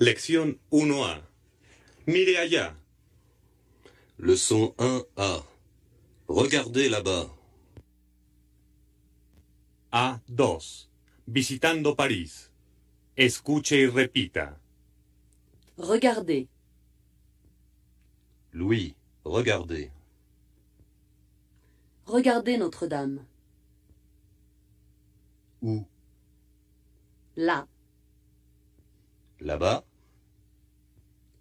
Lección 1A. Mire allá. Leçon 1A. Regardez là-bas. A2. Visitando Paris. Escuche y repita. Regardez. Louis, regardez. Regardez Notre-Dame. Où Là. Là-bas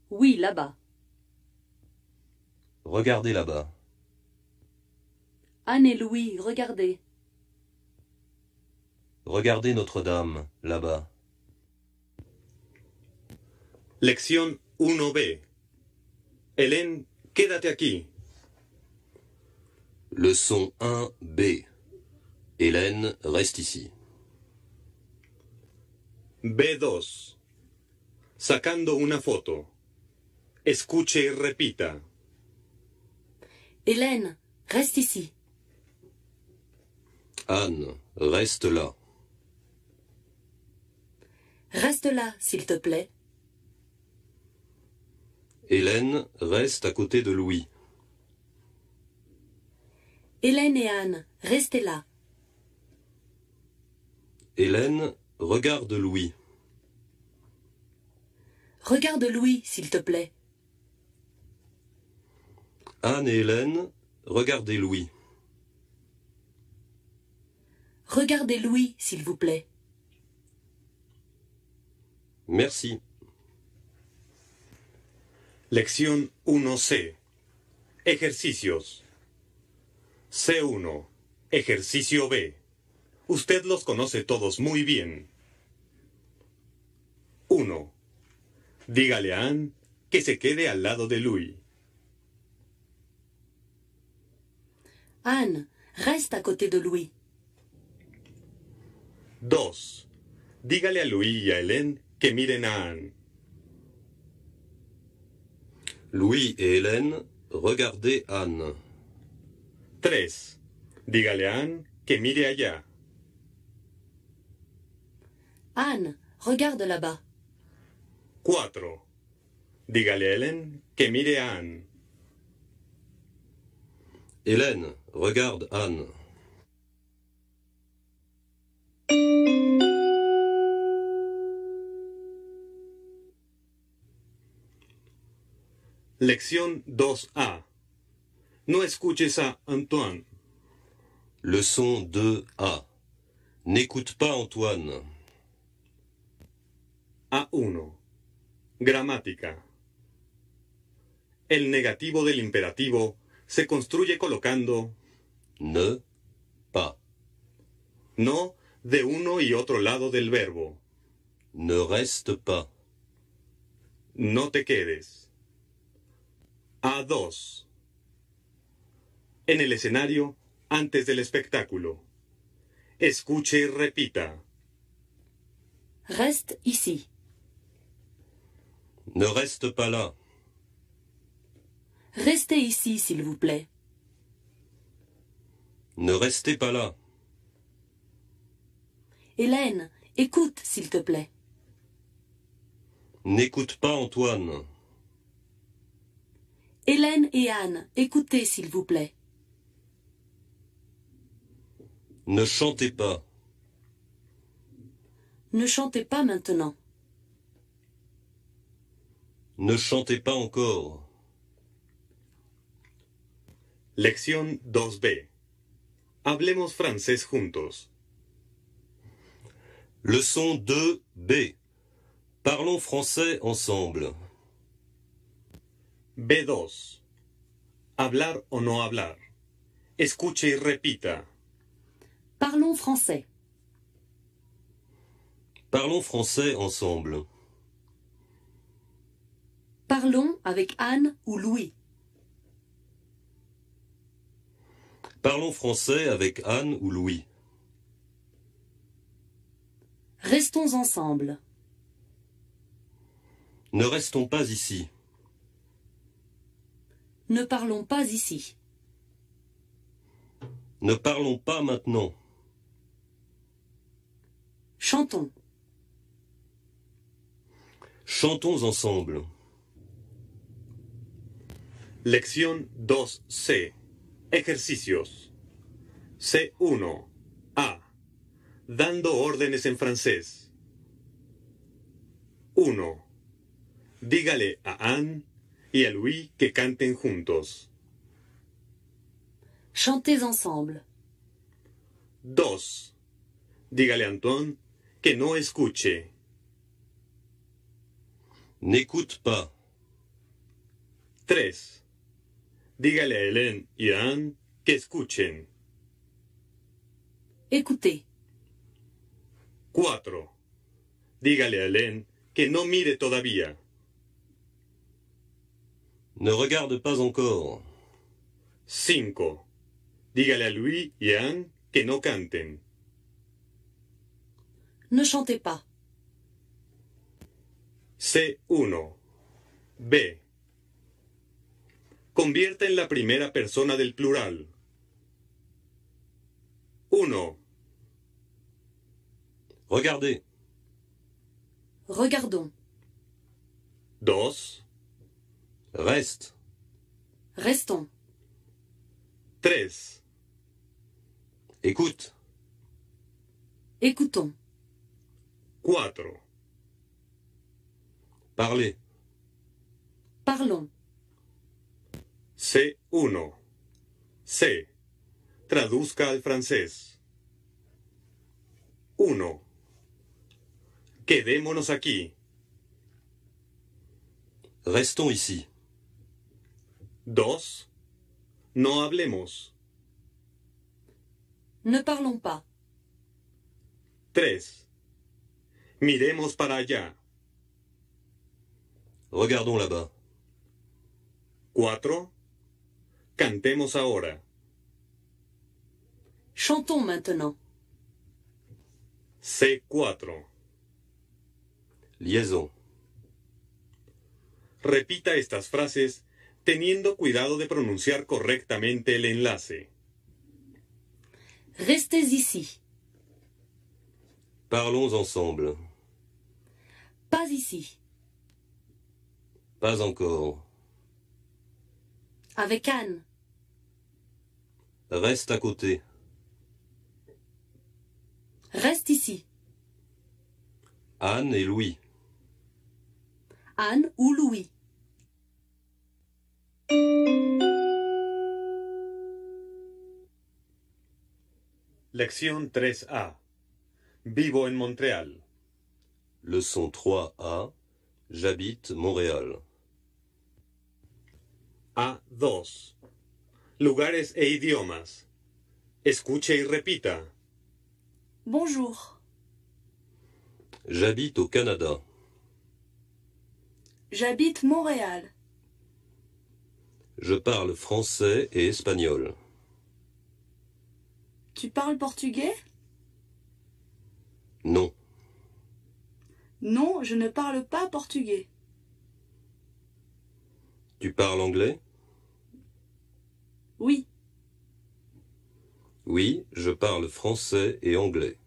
oui, là-bas. Regardez là-bas. Anne et Louis, regardez. Regardez Notre-Dame, là-bas. Lección 1B. Hélène, quédate aquí. Leçon 1B. Hélène, reste ici. B2. Sacando una foto. Escuche et répète. Hélène, reste ici. Anne, reste là. Reste là, s'il te plaît. Hélène reste à côté de Louis. Hélène et Anne, restez là. Hélène regarde Louis. Regarde Louis, s'il te plaît. Anne et Hélène, regardez Louis. Regardez Louis, s'il vous plaît. Merci. Lección 1C. Ejercicios. C1. Ejercicio B. Usted los conoce todos muy bien. 1. Dígale a Anne que se quede al lado de Louis. Anne, reste à côté de Louis. 2. Dígale à Louis et à Hélène que mirent à Anne. Louis et Hélène, regardez Anne. 3. Dégale à Anne que mire allá. Anne, regarde là-bas. 4. Dégale à Hélène que mire à Anne. Hélène, regarde Anne. Lección 2A. No escuches a Antoine. Leçon 2A. N'écoute pas Antoine. A1. Gramática. El negativo del imperativo se construye colocando ne pa No de uno y otro lado del verbo. Ne reste pas. No te quedes. a dos. En el escenario, antes del espectáculo. Escuche y repita. Reste ici. Ne reste pas là. Restez ici, s'il vous plaît. Ne restez pas là. Hélène, écoute, s'il te plaît. N'écoute pas Antoine. Hélène et Anne, écoutez, s'il vous plaît. Ne chantez pas. Ne chantez pas maintenant. Ne chantez pas encore. Lección 2b. Hablemos francés juntos. Leçon 2b. Parlons français ensemble. B2. Hablar o no hablar. Escuche et repita. Parlons français. Parlons français ensemble. Parlons avec Anne ou Louis. Parlons français avec Anne ou Louis. Restons ensemble. Ne restons pas ici. Ne parlons pas ici. Ne parlons pas maintenant. Chantons. Chantons ensemble. Lection 2C. Ejercicios. C1. A. Dando órdenes en francés. 1. Dígale a Anne y a Louis que canten juntos. Chantez ensemble. 2. Dígale a Antoine que no escuche. N'écoute pas. 3. Dígale a Helen y à Anne que escuchen. Écoutez. 4. Dígale a Helen que no mire todavía. Ne regarde pas encore. 5. Dígale a Louis y à Anne que no canten. Ne chantez pas. C1. B. Convierta en la primera persona del plural. 1. Regardez. Regardons. 2. Reste. Restons. 3. Écoute. Écoutons. 4. Parlez. Parlons. C1. C. Traduzca al francés. 1. Quedémonos aquí. Restons ici. 2. No hablemos. Ne parlons pas. 3. Miremos para allá. Regardons là-bas. 4. Cantemos ahora. Chantons maintenant. C4. Liaison. Repita estas frases teniendo cuidado de pronunciar correctamente el enlace. Restez ici. Parlons ensemble. Pas ici. Pas encore. Avec Anne. Reste à côté. Reste ici. Anne et Louis. Anne ou Louis. Leçon 3A. Vivo en Montréal. Leçon 3A. J'habite Montréal. A2 lugares e idiomas. Escuche y repita. Bonjour. J'habite au Canada. J'habite Montréal. Je parle français et espagnol. Tu parles portugais Non. Non, je ne parle pas portugais. Tu parles anglais oui. Oui, je parle français et anglais.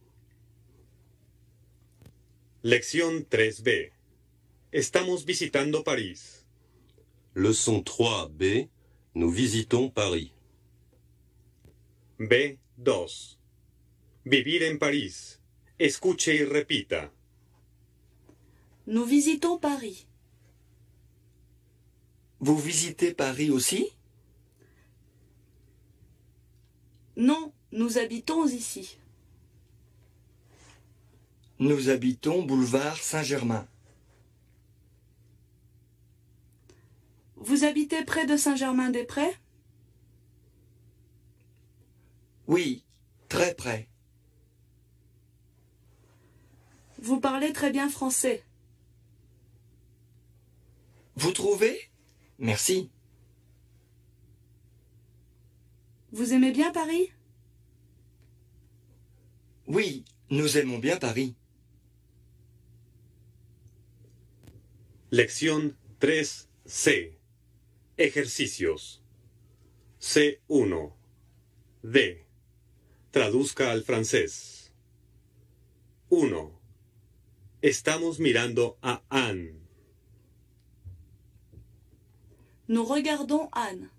Lección 3B. Estamos visitando París. Leçon 3B. Nous visitons Paris. B2. Vivir en Paris. Escuche y repita. Nous visitons Paris. Vous visitez Paris aussi Non, nous habitons ici. Nous habitons boulevard Saint-Germain. Vous habitez près de Saint-Germain-des-Prés Oui, très près. Vous parlez très bien français. Vous trouvez Merci. Vous aimez bien Paris Oui, nous aimons bien Paris. Lección 3C. Ejercicios. C1. D. Traduzca al francés. 1. Estamos mirando a Anne. Nous regardons Anne.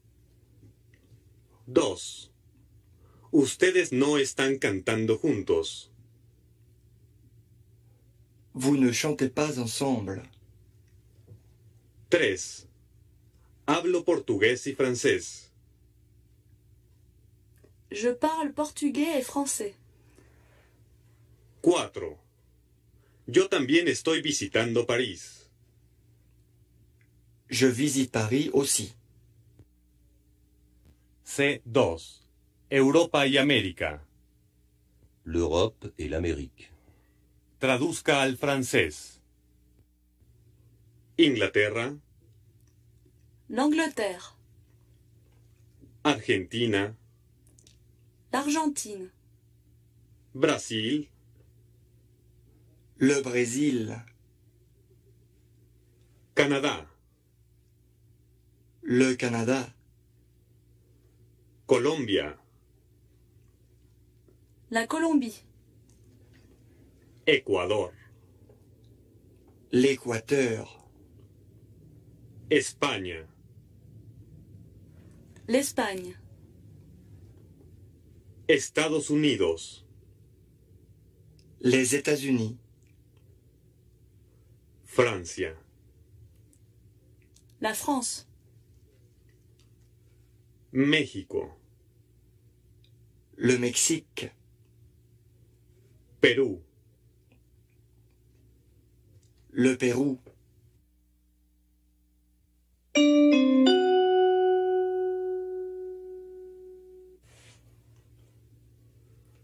2. Ustedes no están cantando juntos. Vous ne chantez pas ensemble. 3. Hablo portugués y francés. Je parle portugais et français. 4. Yo también estoy visitando París. Je visite Paris aussi. C2. Europa et América. L'Europe et l'Amérique. Traduzca al francés. Inglaterra. L'Angleterre. Argentina. L'Argentine. Brasil. Le Brésil. Canada. Le Canada. Colombia. La Colombie. Ecuador, L'Équateur. Espagne. L'Espagne. États-Unis, Les États-Unis. Francia. La France. México le Mexique, Pérou, le Pérou.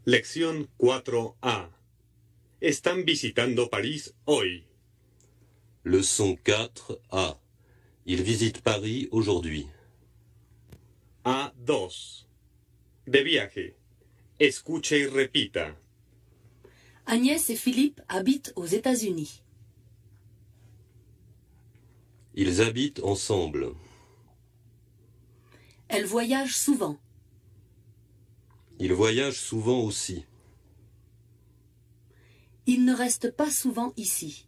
Lección 4A. Están visitando Paris hoy. Leçon 4A. Ils visitent Paris aujourd'hui. A2. De viaje. Escuche et Agnès et Philippe habitent aux États-Unis. Ils habitent ensemble. Elle voyage souvent. Ils voyagent souvent aussi. Ils ne restent pas souvent ici.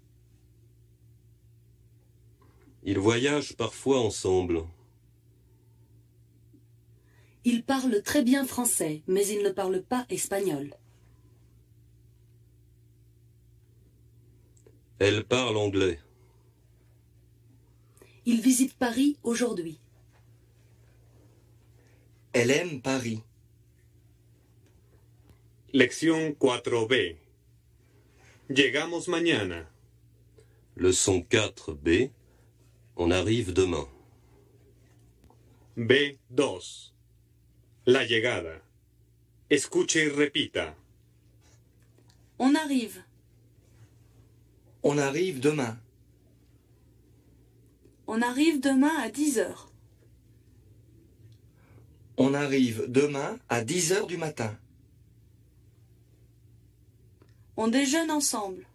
Ils voyagent parfois ensemble. Il parle très bien français, mais il ne parle pas espagnol. Elle parle anglais. Il visite Paris aujourd'hui. Elle aime Paris. Lection 4B. Llegamos mañana. Leçon 4B. On arrive demain. B2. La llegada. Escuche et repita. On arrive. On arrive demain. On arrive demain à 10 heures. On arrive demain à 10 heures du matin. On déjeune ensemble.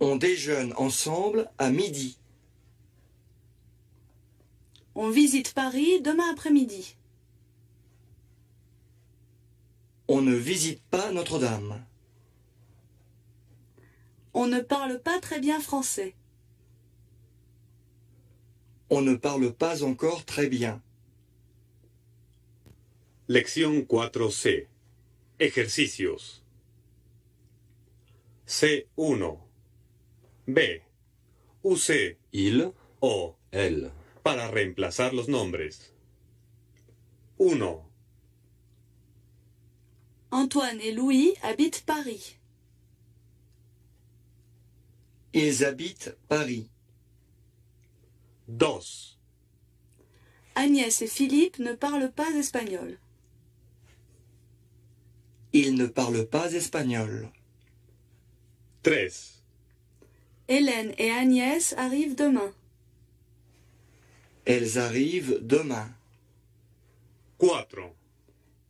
On déjeune ensemble à midi. On visite Paris demain après-midi. On ne visite pas Notre-Dame. On ne parle pas très bien français. On ne parle pas encore très bien. Lección 4C. Ejercicios. C1. B. C. Il. O. elle para reemplazar los nombres. 1. Antoine et Louis habitent Paris. Ils habitent Paris. 2. Agnès et Philippe ne parlent pas espagnol. Ils ne parlent pas espagnol. 3. Hélène et Agnès arrivent demain. Elles arrivent demain. Quatre.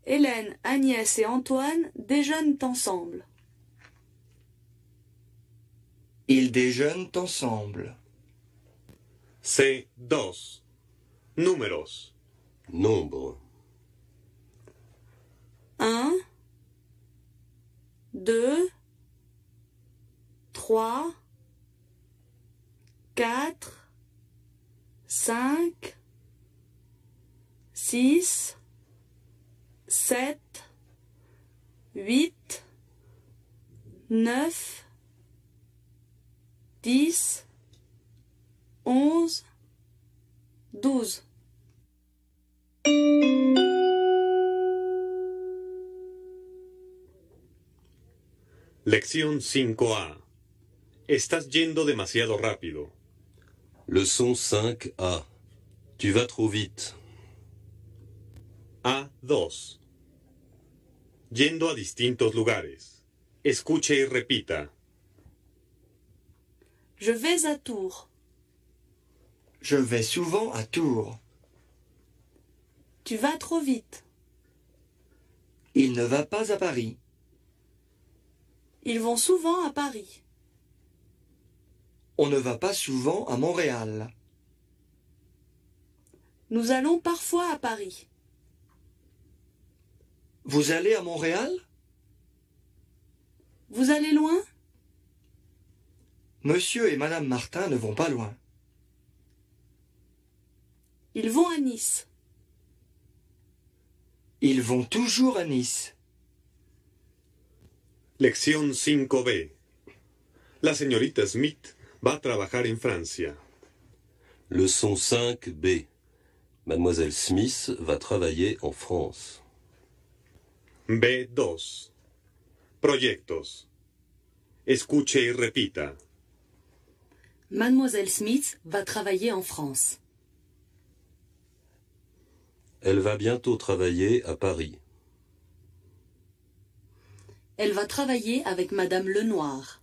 Hélène, Agnès et Antoine déjeunent ensemble. Ils déjeunent ensemble. C'est dos. Números. Nombre. Un, deux, trois, quatre, 5, 6, 7, 8, 9, 10, 11, 12. Lección 5A. Estás yendo demasiado rápido. Leçon 5A. Tu vas trop vite. A2. Yendo a distintos lugares. Escuche y repita. Je vais à Tours. Je vais souvent à Tours. Tu vas trop vite. Il ne va pas à Paris. Ils vont souvent à Paris. On ne va pas souvent à Montréal. Nous allons parfois à Paris. Vous allez à Montréal Vous allez loin Monsieur et Madame Martin ne vont pas loin. Ils vont à Nice. Ils vont toujours à Nice. Lección 5b. La señorita Smith va travailler en France. Leçon 5b. Mademoiselle Smith va travailler en France. B2. Proyectos. Escuche et repita. Mademoiselle Smith va travailler en France. Elle va bientôt travailler à Paris. Elle va travailler avec Madame Lenoir.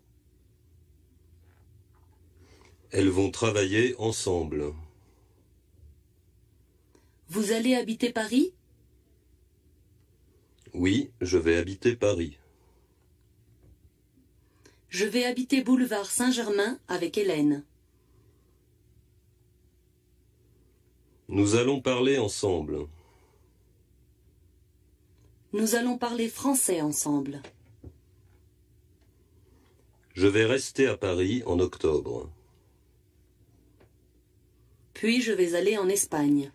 Elles vont travailler ensemble. Vous allez habiter Paris Oui, je vais habiter Paris. Je vais habiter boulevard Saint-Germain avec Hélène. Nous allons parler ensemble. Nous allons parler français ensemble. Je vais rester à Paris en octobre. Puis je vais aller en Espagne.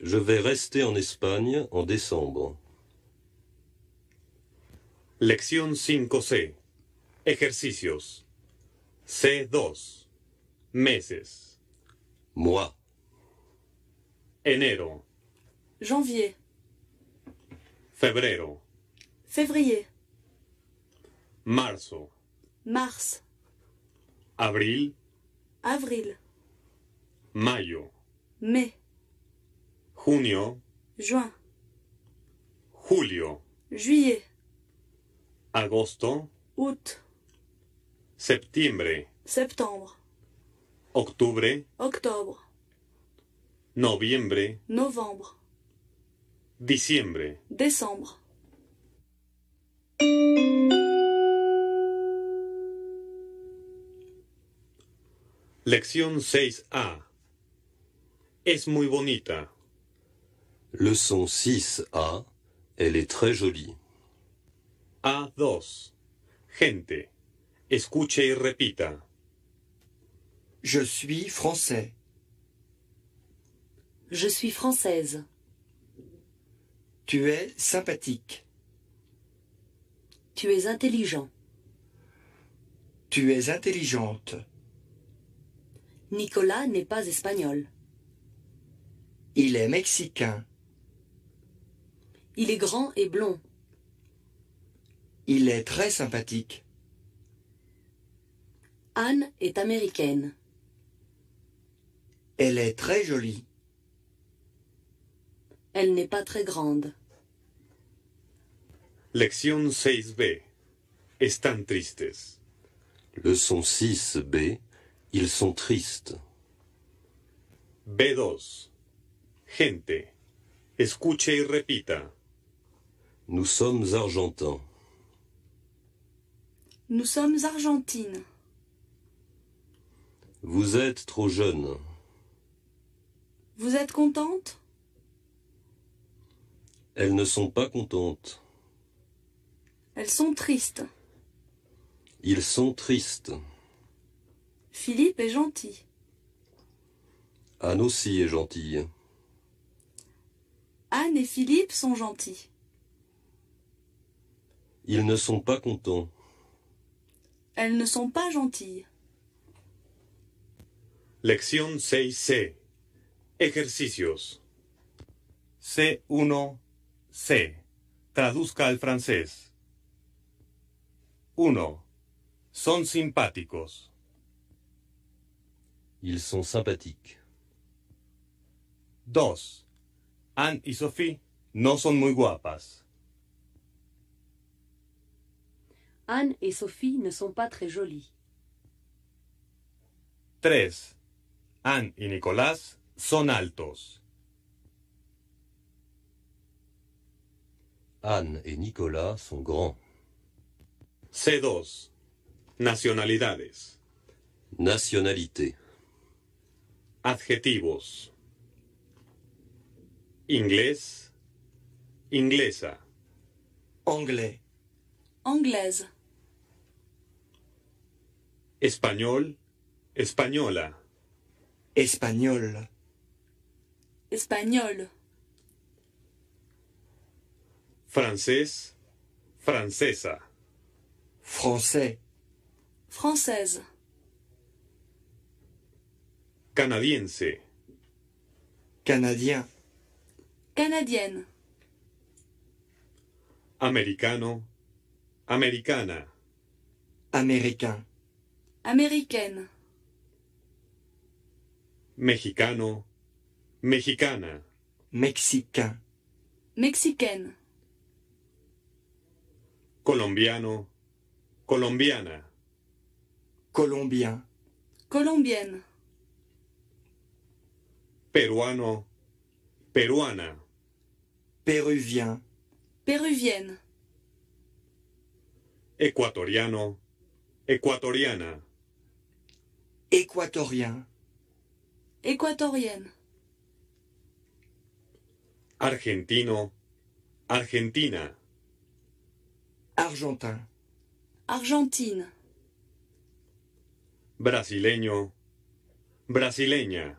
Je vais rester en Espagne en décembre. Lección 5C. Ejercicios. C2. Meses. Mois. Enero. Janvier. Febrero. Février. Marzo. Mars. Abril. Avril. Mayo. Mai. Junio. Juin. Julio. Juillet. Agosto. Août. Septiembre. Septembre. Octubre. Octobre. Noviembre. Novembre. Diciembre. Décembre. Leçon 6A. Es muy bonita. Leçon 6A. Elle est très jolie. A2. Gente. Escuche y repita. Je suis français. Je suis française. Tu es sympathique. Tu es intelligent. Tu es intelligente. Nicolas n'est pas espagnol. Il est mexicain. Il est grand et blond. Il est très sympathique. Anne est américaine. Elle est très jolie. Elle n'est pas très grande. Leçon 6b. Estan tristes. Leçon 6b. Ils sont tristes. B2. Gente. Escuche y repita. Nous sommes argentins. Nous sommes argentines. Vous êtes trop jeunes. Vous êtes contentes Elles ne sont pas contentes. Elles sont tristes. Ils sont tristes. Philippe est gentil. Anne aussi est gentille. Anne et Philippe sont gentils. Ils ne sont pas contents. Elles ne sont pas gentilles. Lección 6C. Ejercicios. C1C. Traduzca al francés. 1. Son simpáticos. Ils sont sympathiques. 2. Anne et Sophie son Anne et Sophie ne sont pas très jolies. 3. Anne et Nicolas sont altos. Anne et Nicolas sont grands. C2. Nacionalidades. Nationalité. Adjetivos. Inglés. Inglesa. Anglais. Anglaise. Español, Española. Espagnol. Espagnol. Francés. Francesa. Français. Française. Canadiense. Canadien. Canadienne. Americano. Americana. Américain. Américaine. Mexicano. Mexicana. Mexicain. Mexicaine. Colombiano. Colombiana. Colombien. Colombienne peruano, peruana, peruvien, Peruvienne ecuatoriano, ecuatoriana, ecuatorien, équatorienne, argentino, argentina, argentin, argentina, brasileño, brasileña.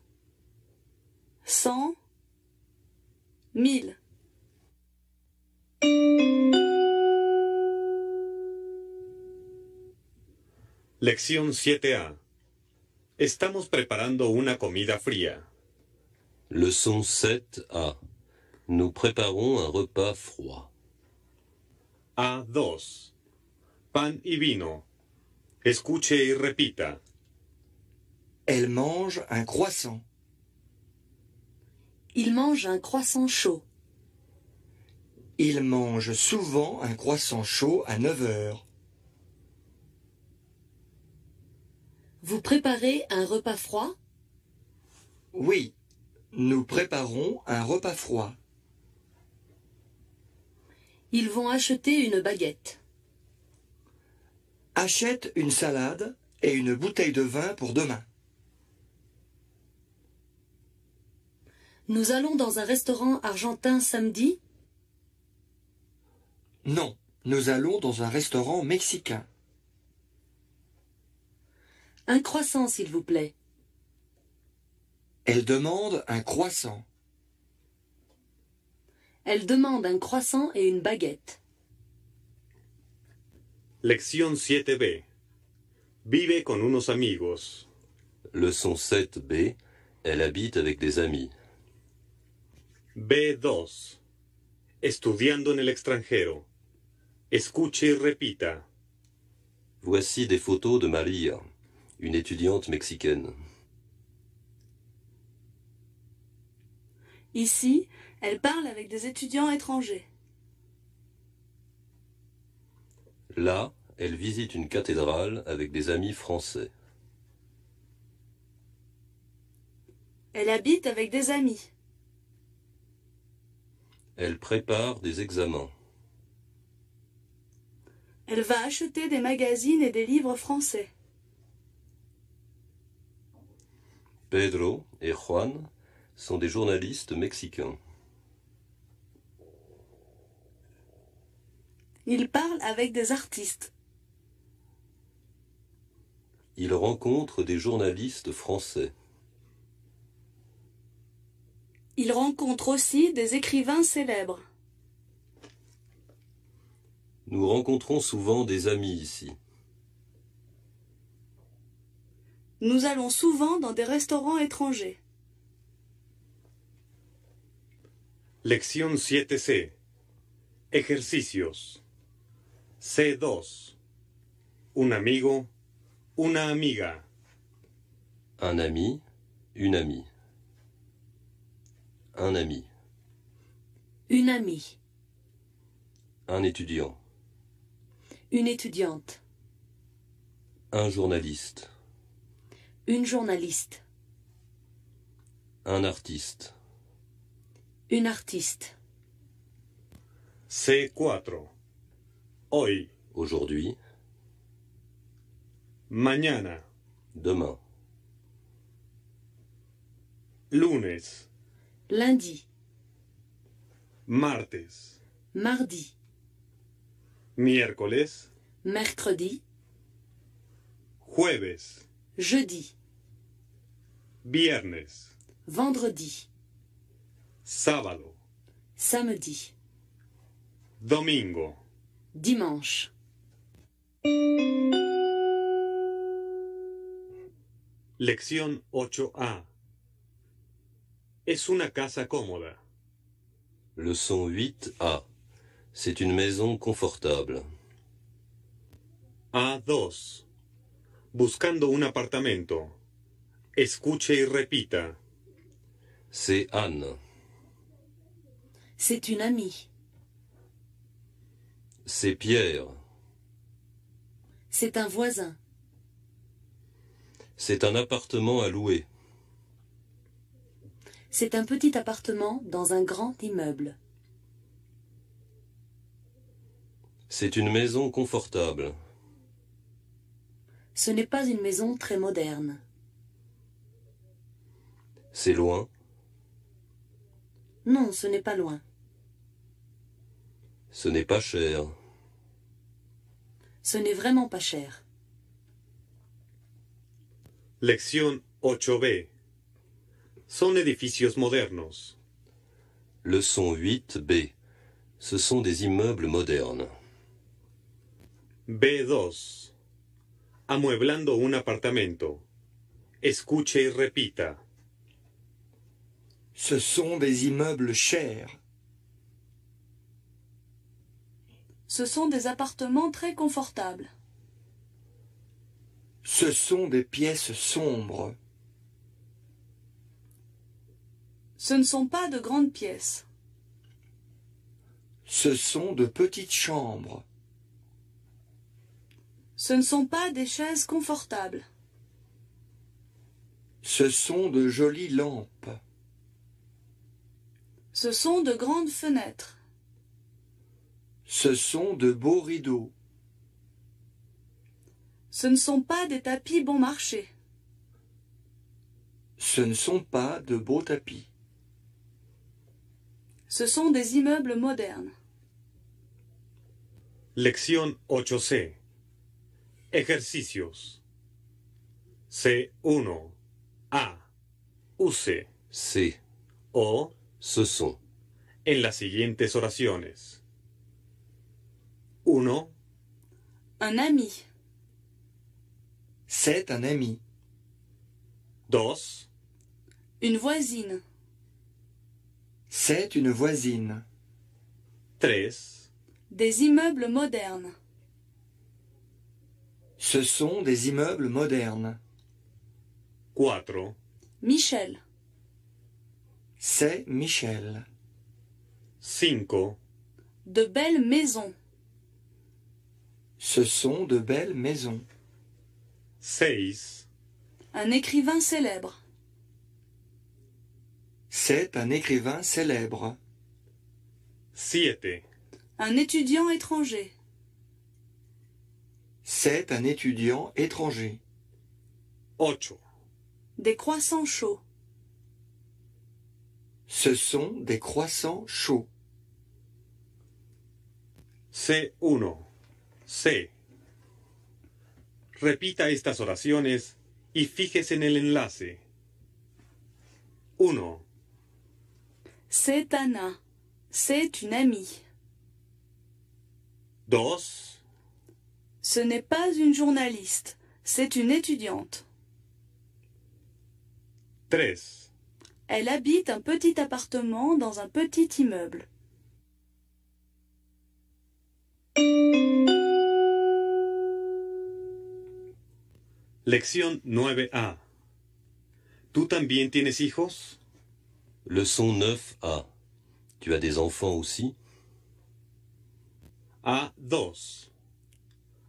100 mille. Lección 7A. Estamos preparando una comida fría. Leçon 7A. Nous préparons un repas froid. A2. Pan y vino. Escuche y repita. Elle mange un croissant. Il mange un croissant chaud. Il mange souvent un croissant chaud à 9 heures. Vous préparez un repas froid Oui, nous préparons un repas froid. Ils vont acheter une baguette. Achète une salade et une bouteille de vin pour demain. Nous allons dans un restaurant argentin samedi Non, nous allons dans un restaurant mexicain. Un croissant, s'il vous plaît. Elle demande un croissant. Elle demande un croissant et une baguette. Lection 7b. Vive con unos amigos. Leçon 7b. Elle habite avec des amis. B2. Estudiando en el extranjero. Escuche y repita. Voici des photos de Maria, une étudiante mexicaine. Ici, elle parle avec des étudiants étrangers. Là, elle visite une cathédrale avec des amis français. Elle habite avec des amis. Elle prépare des examens. Elle va acheter des magazines et des livres français. Pedro et Juan sont des journalistes mexicains. Ils parlent avec des artistes. Ils rencontrent des journalistes français. Il rencontre aussi des écrivains célèbres. Nous rencontrons souvent des amis ici. Nous allons souvent dans des restaurants étrangers. Lección 7C. Ejercicios. C2. Un amigo, una amiga. Un ami, une amie. Un ami. Une amie. Un étudiant. Une étudiante. Un journaliste. Une journaliste. Un artiste. Une artiste. C'est quatre. Hoy. Aujourd'hui. Mañana. Demain. Lunes. Lundi. Martes. Mardi. Miércoles. Mercredi. Jueves. Jeudi. Viernes. Vendredi. Sábado. Samedi. Domingo. Dimanche. Lección 8A. Es una Leçon 8A. C'est une maison confortable. A2. Buscando un apartamento. Escuche y repita. C'est Anne. C'est une amie. C'est Pierre. C'est un voisin. C'est un appartement à louer. C'est un petit appartement dans un grand immeuble. C'est une maison confortable. Ce n'est pas une maison très moderne. C'est loin Non, ce n'est pas loin. Ce n'est pas cher. Ce n'est vraiment pas cher. Lection 8b son edificios modernos. Leçon 8b. Ce sont des immeubles modernes. B2. Amueblando un apartamento. Escuche et repita. Ce sont des immeubles chers. Ce sont des appartements très confortables. Ce sont des pièces sombres. Ce ne sont pas de grandes pièces. Ce sont de petites chambres. Ce ne sont pas des chaises confortables. Ce sont de jolies lampes. Ce sont de grandes fenêtres. Ce sont de beaux rideaux. Ce ne sont pas des tapis bon marché. Ce ne sont pas de beaux tapis. Ce sont des immeubles modernes. Lección 8C. Ejercicios. C1. A. Use. C. O. Ce sont. En las siguientes oraciones. 1. Un ami. C'est un ami. 2. Une voisine. C'est une voisine. Tres. Des immeubles modernes. Ce sont des immeubles modernes. Quatre. Michel. C'est Michel. Cinco. De belles maisons. Ce sont de belles maisons. 6 Un écrivain célèbre. C'est un écrivain célèbre. Siete. Un étudiant étranger. C'est un étudiant étranger. Ocho. Des croissants chauds. Ce sont des croissants chauds. C'est 1. C'est. Repita estas oraciones y fíjese en el enlace. 1. C'est Anna. C'est une amie. Dos. Ce n'est pas une journaliste. C'est une étudiante. Tres. Elle habite un petit appartement dans un petit immeuble. Lección 9A. Tu también tienes hijos? Leçon 9A. Tu as des enfants aussi A2.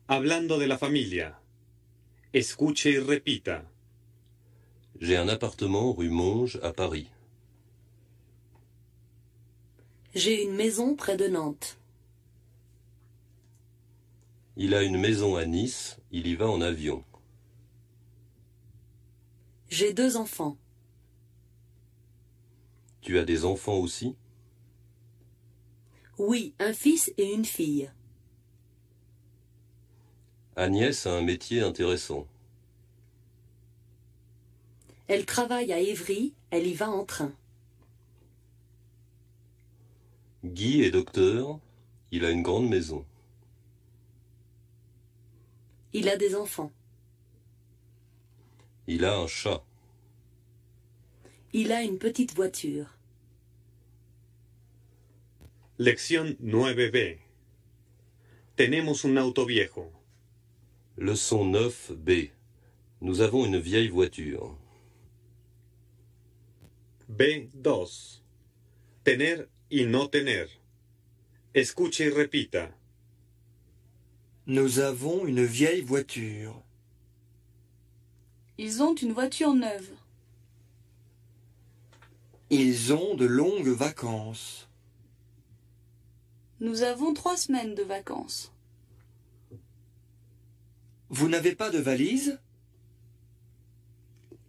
Hablando de la familia. Escuche y repita. J'ai un appartement rue Monge à Paris. J'ai une maison près de Nantes. Il a une maison à Nice, il y va en avion. J'ai deux enfants. Tu as des enfants aussi Oui, un fils et une fille. Agnès a un métier intéressant. Elle travaille à Évry, elle y va en train. Guy est docteur, il a une grande maison. Il a des enfants. Il a un chat. Il a une petite voiture. Lección 9b. Tenemos un auto viejo. Leçon 9b. Nous avons une vieille voiture. B2. Tener y no tener. Escuche y repita. Nous avons une vieille voiture. Ils ont une voiture neuve. Ils ont de longues vacances. Nous avons trois semaines de vacances. Vous n'avez pas de valise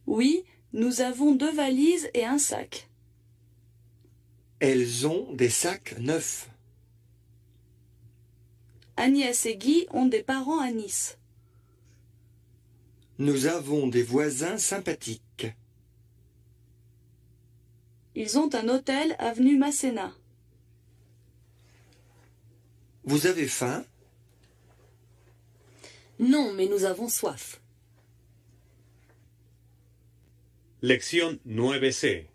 Oui, nous avons deux valises et un sac. Elles ont des sacs neufs. Agnès et Guy ont des parents à Nice. Nous avons des voisins sympathiques. Ils ont un hôtel avenue Masséna. Vous avez faim Non, mais nous avons soif. Lección 9C.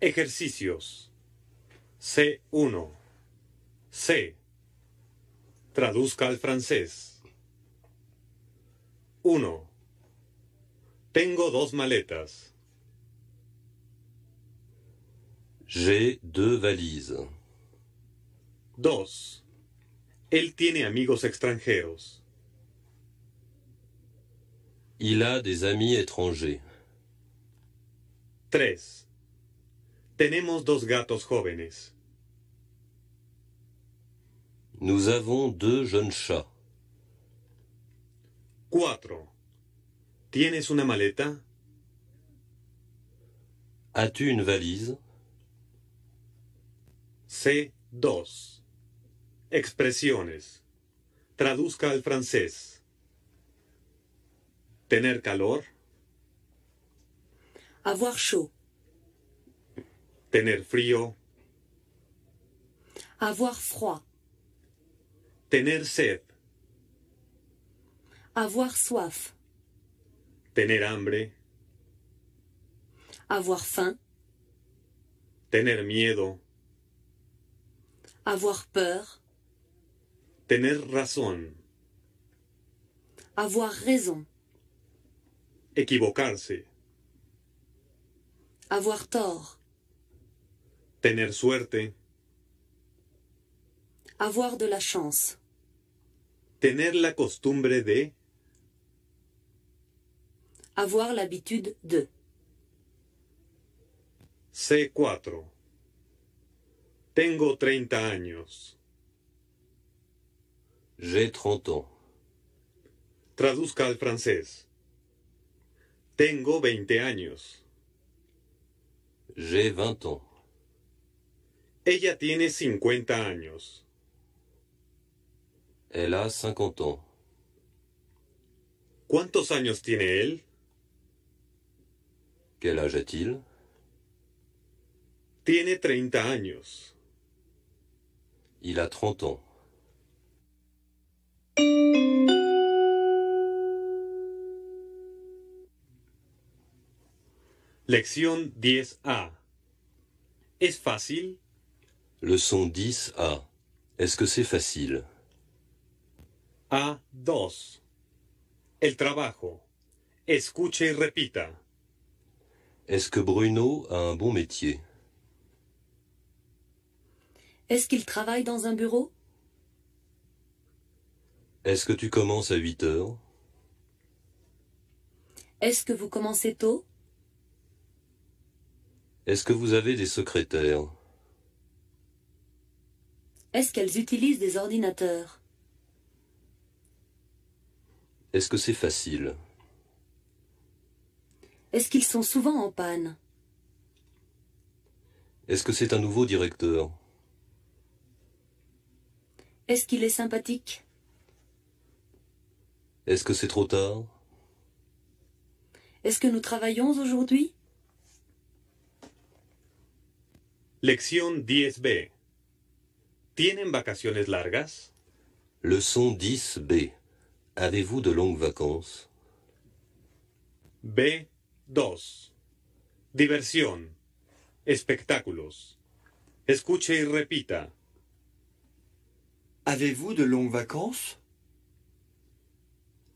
Ejercicios. C1. C. Traduzca al francés. 1. Tengo dos maletas. J'ai deux valises. 2. Él tiene amigos extranjeros. Il a des amis étrangers. 3. Tenemos dos gatos jóvenes. Nous avons deux jeunes chats. 4. ¿Tienes una maleta? As-tu une valise? C2. Expresiones. Traduzca al francés. Tener calor. Avoir chaud. Tener frío. Avoir froid. Tener sed. Avoir soif. Tener hambre. Avoir faim. Tener miedo. Avoir peur. Tener razón. Avoir raison. Equivocarse. Avoir tort. Tener suerte. Avoir de la chance. Tener la costumbre de. Avoir l'habitude de. C4. Tengo 30 años. J'ai 30 ans. Traduzca al francés. Tengo 20 años. J'ai 20 ans. Ella tiene 50 años. Elle a 50 ans. ¿Cuántos años tiene él? Quel âge a-t-il? Tiene 30 años. Il a 30 ans. Lección 10A. Est-ce facile Leçon 10A. Est-ce que c'est facile? A2. El trabajo. Escuche y repita. Est-ce que Bruno a un bon métier? Est-ce qu'ils travaillent dans un bureau Est-ce que tu commences à 8 heures Est-ce que vous commencez tôt Est-ce que vous avez des secrétaires Est-ce qu'elles utilisent des ordinateurs Est-ce que c'est facile Est-ce qu'ils sont souvent en panne Est-ce que c'est un nouveau directeur est-ce qu'il est sympathique Est-ce que c'est trop tard Est-ce que nous travaillons aujourd'hui Lección 10b. ¿Tienen vacaciones largas? Leçon 10b. Avez-vous de longues vacances B2. Diversión. Espectáculos. Escuche y repita. Avez-vous de longues vacances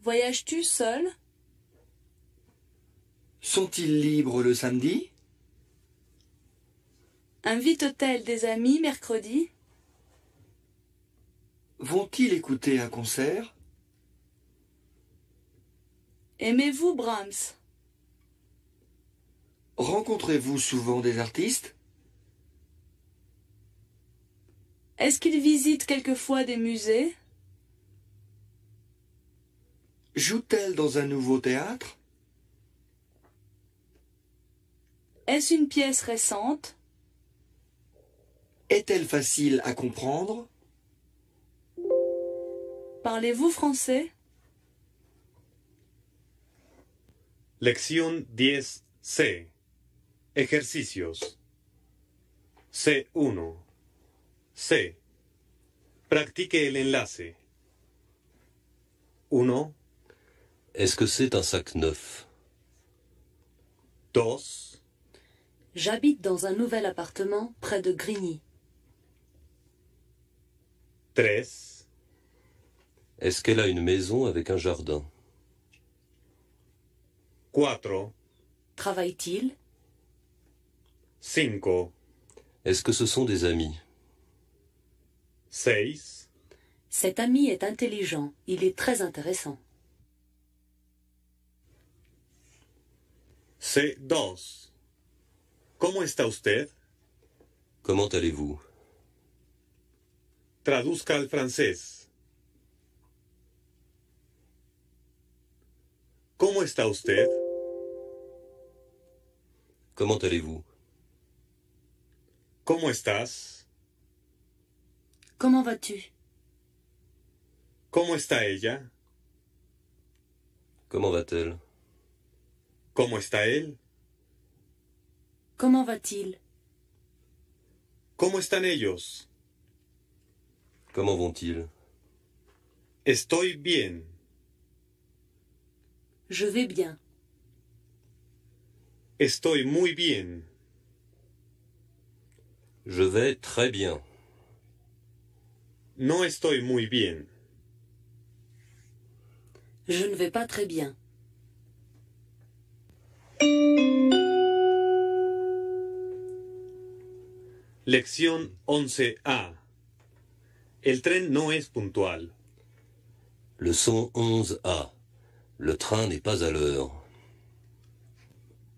Voyages-tu seul Sont-ils libres le samedi Invite-t-elle des amis mercredi Vont-ils écouter un concert Aimez-vous Brahms Rencontrez-vous souvent des artistes Est-ce qu'il visite quelquefois des musées Joue-t-elle dans un nouveau théâtre Est-ce une pièce récente Est-elle facile à comprendre Parlez-vous français Lección 10C Ejercicios C1 C. Practique l'enlace. enlace. 1. Est-ce que c'est un sac neuf 2. J'habite dans un nouvel appartement près de Grigny. 3. Est-ce qu'elle a une maison avec un jardin 4. Travaille-t-il 5. Est-ce que ce sont des amis 6. Cet ami est intelligent, il est très intéressant. C'est dos. Comment está usted? Comment allez-vous? Traduzca al francés. ¿Cómo está usted? Comment allez-vous? ¿Cómo estás? Comment vas-tu Comment est-elle? Comment va-t-elle Comment est-il? Comment va-t-il Comment sont-ils? Comment vont-ils Estoy bien. Je vais bien. Estoy muy bien. Je vais très bien. No estoy muy bien. Je ne vais pas très bien. Lección 11A. El tren no es puntual. Leçon 11A. Le train n'est pas à l'heure.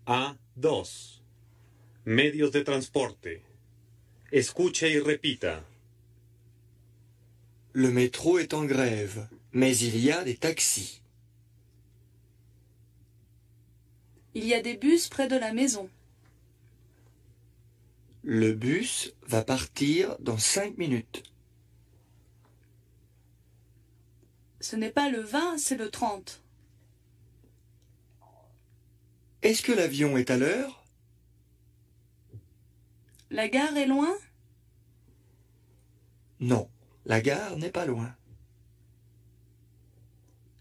A2. Medios de transporte. Escuche y repita. Le métro est en grève, mais il y a des taxis. Il y a des bus près de la maison. Le bus va partir dans cinq minutes. Ce n'est pas le 20, c'est le 30. Est-ce que l'avion est à l'heure La gare est loin Non. La gare n'est pas loin.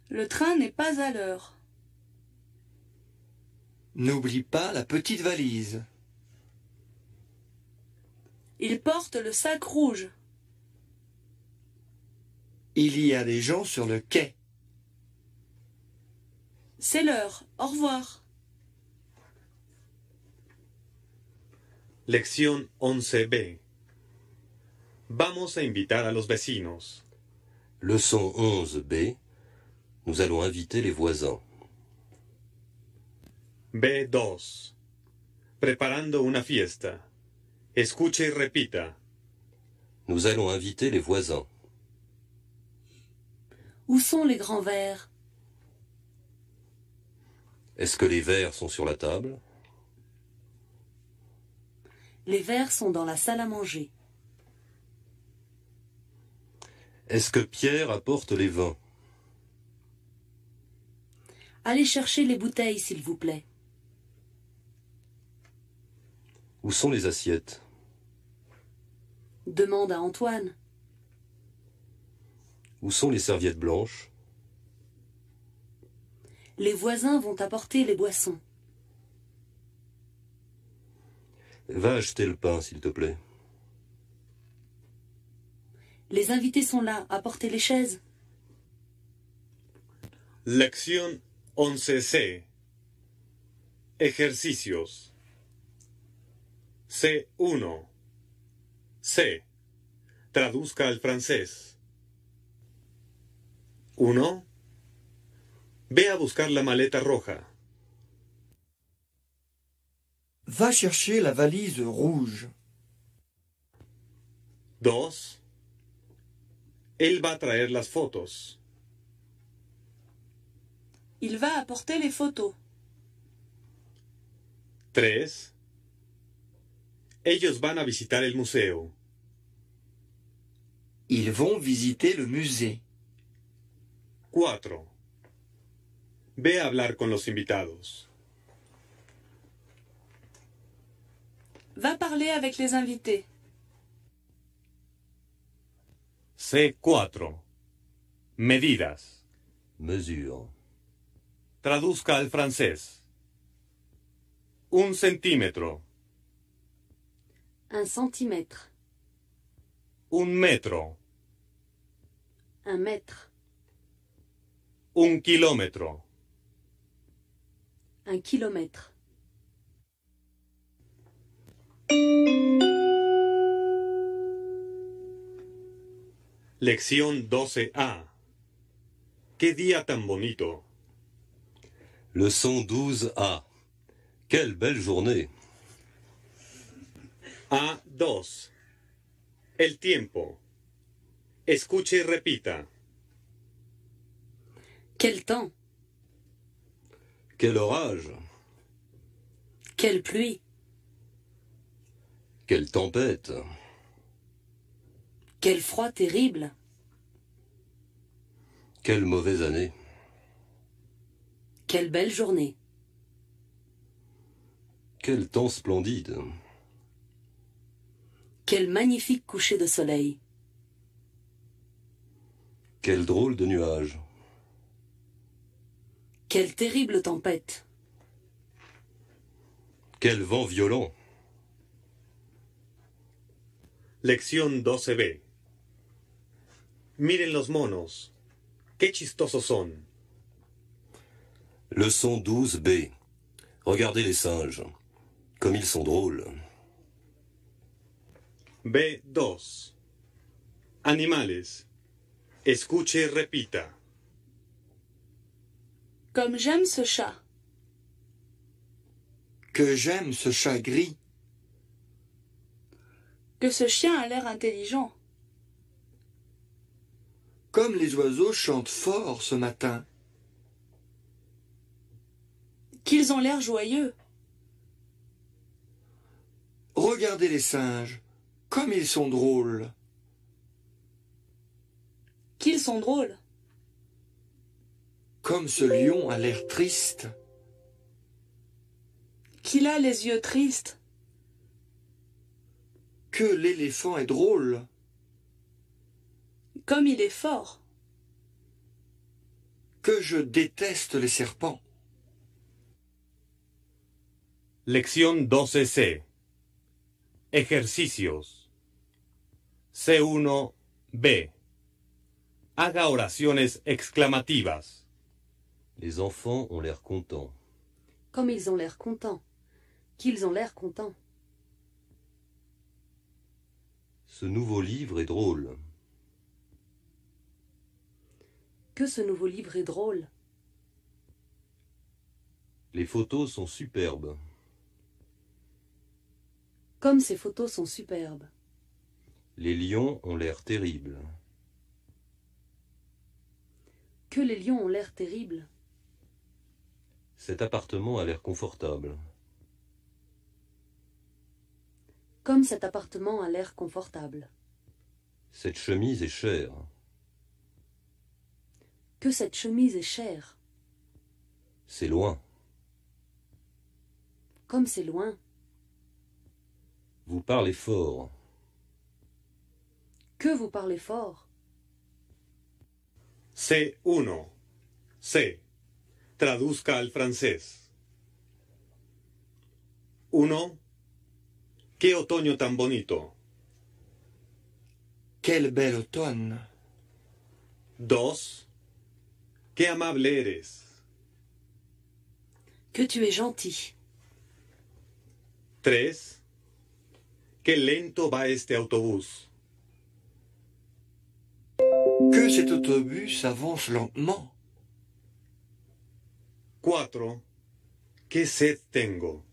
Le train n'est pas à l'heure. N'oublie pas la petite valise. Il porte le sac rouge. Il y a des gens sur le quai. C'est l'heure. Au revoir. Lection 11b. Vamos a invitar a los vecinos. Leçon 11b. Nous allons inviter les voisins. B2. Preparando una fiesta. Escuche y repita. Nous allons inviter les voisins. Où sont les grands verres Est-ce que les verres sont sur la table Les verres sont dans la salle à manger. Est-ce que Pierre apporte les vins Allez chercher les bouteilles, s'il vous plaît. Où sont les assiettes Demande à Antoine. Où sont les serviettes blanches Les voisins vont apporter les boissons. Va acheter le pain, s'il te plaît. Les invités sont là, apportez les chaises. Lección 11C. Ejercicios. C1. C. Traduzca al francés. 1. Ve a buscar la maleta roja. Va chercher la valise rouge. 2. Él va a traer las fotos. Il va apporter les photos. 3. Ellos van a visitar el museo. Ils vont visiter le musée. 4. Ve a hablar con los invitados. Va parler avec les invités. C4. Medidas. Mesure. Traduzca al francés. Un centímetro. Un centímetro. Un metro. Un metro. Un kilómetro. Un kilómetro. Lección 12a. Qué día tan bonito. Leçon 12a. Quelle belle journée. A2. El tiempo. Escuche y repita. Quel temps Quel orage Quelle pluie Quelle tempête quel froid terrible Quelle mauvaise année Quelle belle journée Quel temps splendide Quel magnifique coucher de soleil Quel drôle de nuage Quelle terrible tempête Quel vent violent Lection 12b Miren los monos. Qué chistosos son. Leçon 12b. Regardez les singes. Comme ils sont drôles. B2. Animales. Escuche y repita. Comme j'aime ce chat. Que j'aime ce chat gris. Que ce chien a l'air intelligent comme les oiseaux chantent fort ce matin. Qu'ils ont l'air joyeux. Regardez les singes, comme ils sont drôles. Qu'ils sont drôles. Comme ce lion a l'air triste. Qu'il a les yeux tristes. Que l'éléphant est drôle comme il est fort. Que je déteste les serpents. Lección 12C. Ejercicios. C1B. Haga oraciones exclamativas. Les enfants ont l'air contents. Comme ils ont l'air contents. Qu'ils ont l'air contents. Ce nouveau livre est drôle. Que ce nouveau livre est drôle. Les photos sont superbes. Comme ces photos sont superbes. Les lions ont l'air terribles. Que les lions ont l'air terribles. Cet appartement a l'air confortable. Comme cet appartement a l'air confortable. Cette chemise est chère que cette chemise est chère. C'est loin. Comme c'est loin. Vous parlez fort. Que vous parlez fort C'est uno. C'est. Traduzca al francés. Uno. Qué otoño tan bonito. Quel bel automne. Dos. Qué amable eres. Que tu es gentil. 3. Qué lento va este autobús. Que cet autobus avance lentement. 4. Qué sed tengo.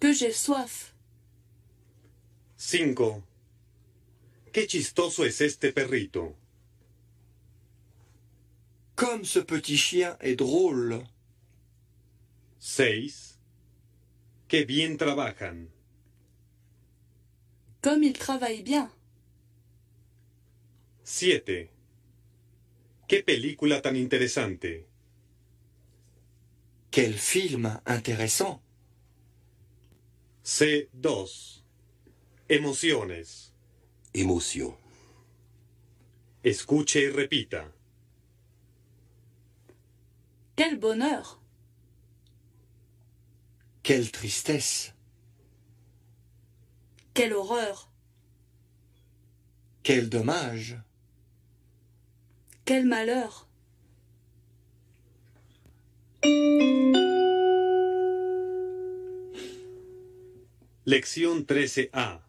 Que j'ai soif. 5. Qué chistoso es este perrito. Comme ce petit chien est drôle. 6. Que bien travaillent. Comme ils travaillent bien. 7. Quelle película tan interesante. Quel film intéressant. C2. Emociones. Emoción. Escuche y repita. Quel bonheur Quelle tristesse Quelle horreur Quel dommage Quel malheur Lección 13A.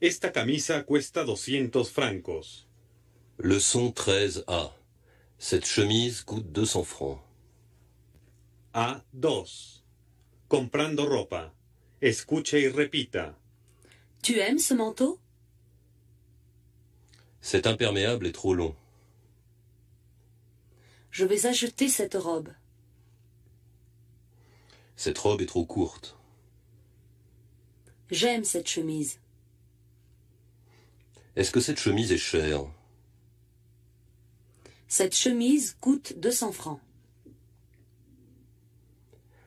Esta camisa cuesta 200 francos. Leçon 13A. Cette chemise coûte 200 francs. A dos. Comprando ropa. Escuche y repita. Tu aimes ce manteau Cet imperméable est trop long. Je vais acheter cette robe. Cette robe est trop courte. J'aime cette chemise. Est-ce que cette chemise est chère cette chemise coûte 200 francs.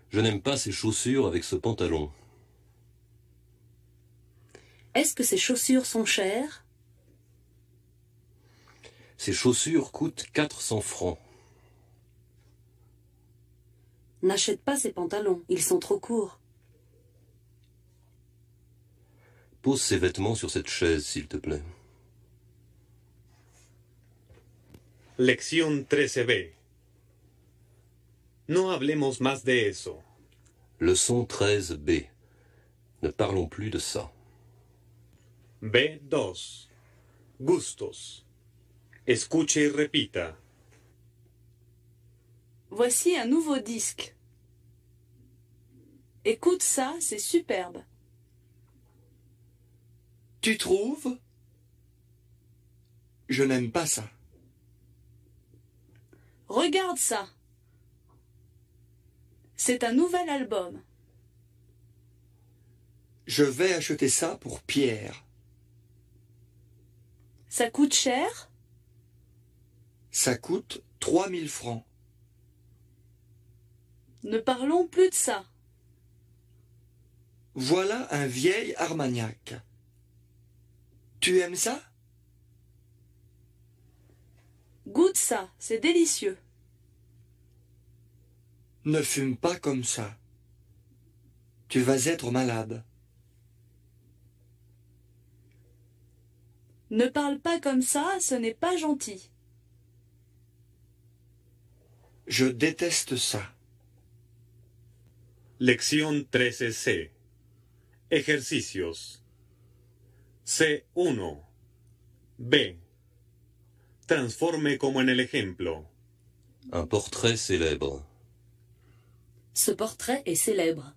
Je n'aime pas ces chaussures avec ce pantalon. Est-ce que ces chaussures sont chères Ces chaussures coûtent 400 francs. N'achète pas ces pantalons, ils sont trop courts. Pose ces vêtements sur cette chaise, s'il te plaît. Lección 13b. No hablemos más de eso. Leçon 13b. Ne parlons plus de ça. B2. Gustos. Escuche et repita. Voici un nouveau disque. Écoute ça, c'est superbe. Tu trouves Je n'aime pas ça. Regarde ça. C'est un nouvel album. Je vais acheter ça pour Pierre. Ça coûte cher Ça coûte 3000 francs. Ne parlons plus de ça. Voilà un vieil Armagnac. Tu aimes ça Goûte ça, c'est délicieux. Ne fume pas comme ça. Tu vas être malade. Ne parle pas comme ça, ce n'est pas gentil. Je déteste ça. Lección 13C. Ejercicios. C1. B. Transforme comme en el ejemplo. Un portrait célèbre. Ce portrait est célèbre.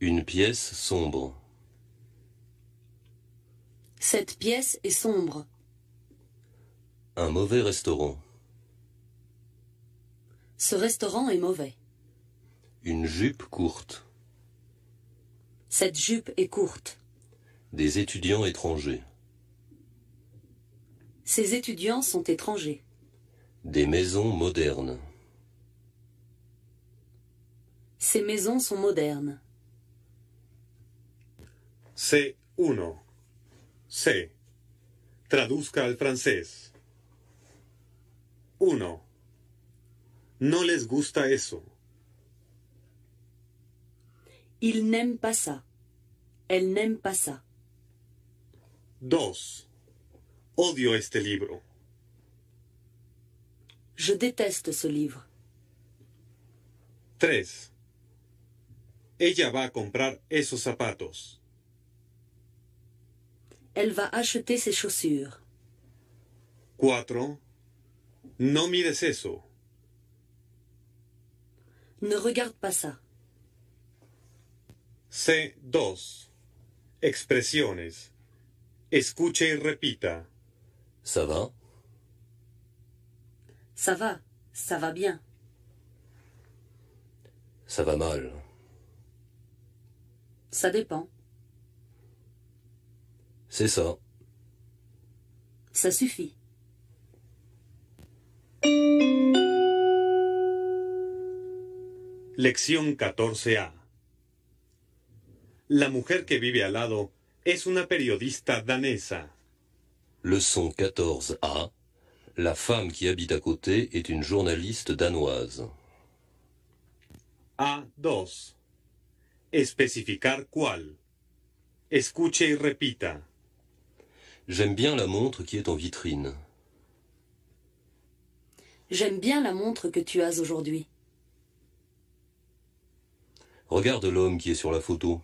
Une pièce sombre. Cette pièce est sombre. Un mauvais restaurant. Ce restaurant est mauvais. Une jupe courte. Cette jupe est courte. Des étudiants étrangers. Ces étudiants sont étrangers. Des maisons modernes. Ces maisons sont modernes. C'est 1 C Traduzca al francés. 1. No les gusta eso. Il n'aime pas ça. Elle n'aime pas ça. 2. Odio este libro. Je déteste ce livre. 3. Ella va a comprar esos zapatos. Elle va a acheter ses chaussures. 4. No mires eso. Ne regarde pas ça. C2. Expresiones. Escuche y repita. Ça va? Ça va. Ça va bien. Ça va mal. Ça dépend. C'est ça. Ça suffit. Lección 14A. La mujer que vive al lado es una periodista danesa. Leçon 14A. La femme qui habite à côté est une journaliste danoise. A2. Especificar cuál. Escuche J'aime bien la montre qui est en vitrine. J'aime bien la montre que tu as aujourd'hui. Regarde l'homme qui est sur la photo.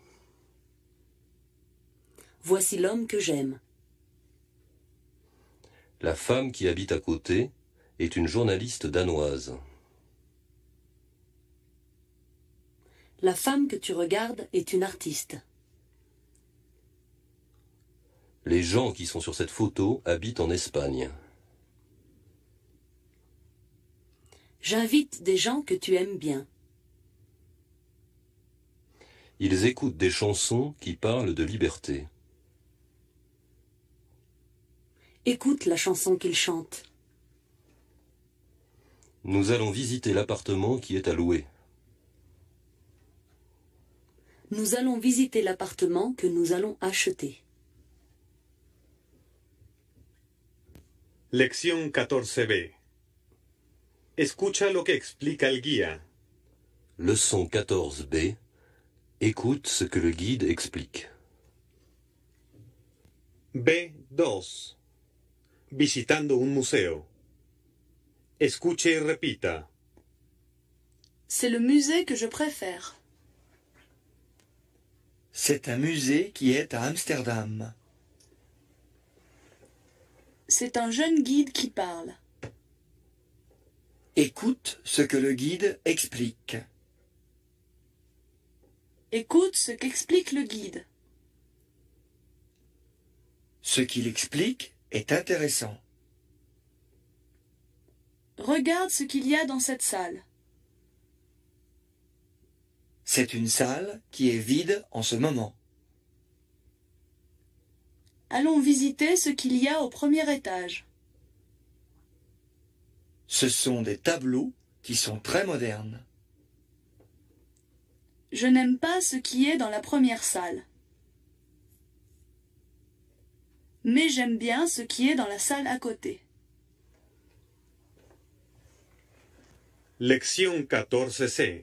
Voici l'homme que j'aime. La femme qui habite à côté est une journaliste danoise. La femme que tu regardes est une artiste. Les gens qui sont sur cette photo habitent en Espagne. J'invite des gens que tu aimes bien. Ils écoutent des chansons qui parlent de liberté. Écoute la chanson qu'ils chantent. Nous allons visiter l'appartement qui est à louer. Nous allons visiter l'appartement que nous allons acheter. Lección 14b. Escucha lo que explica el guía. Leçon 14b. Écoute ce que le guide explique. B2. Visitando un museo. Escuche y repita. C'est le musée que je préfère. C'est un musée qui est à Amsterdam. C'est un jeune guide qui parle. Écoute ce que le guide explique. Écoute ce qu'explique le guide. Ce qu'il explique est intéressant. Regarde ce qu'il y a dans cette salle. C'est une salle qui est vide en ce moment. Allons visiter ce qu'il y a au premier étage. Ce sont des tableaux qui sont très modernes. Je n'aime pas ce qui est dans la première salle. Mais j'aime bien ce qui est dans la salle à côté. Lection 14C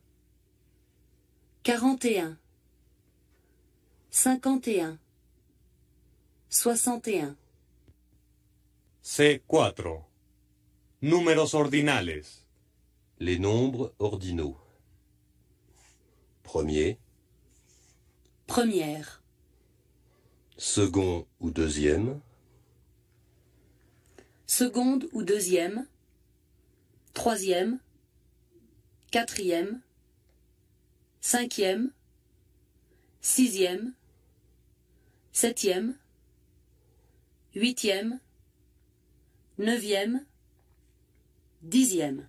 quarante et un, cinquante et un, soixante et un. C4. Números ordinales. Les nombres ordinaux. Premier, première, second ou deuxième, seconde ou deuxième, troisième, quatrième, cinquième, sixième, septième, huitième, neuvième, dixième.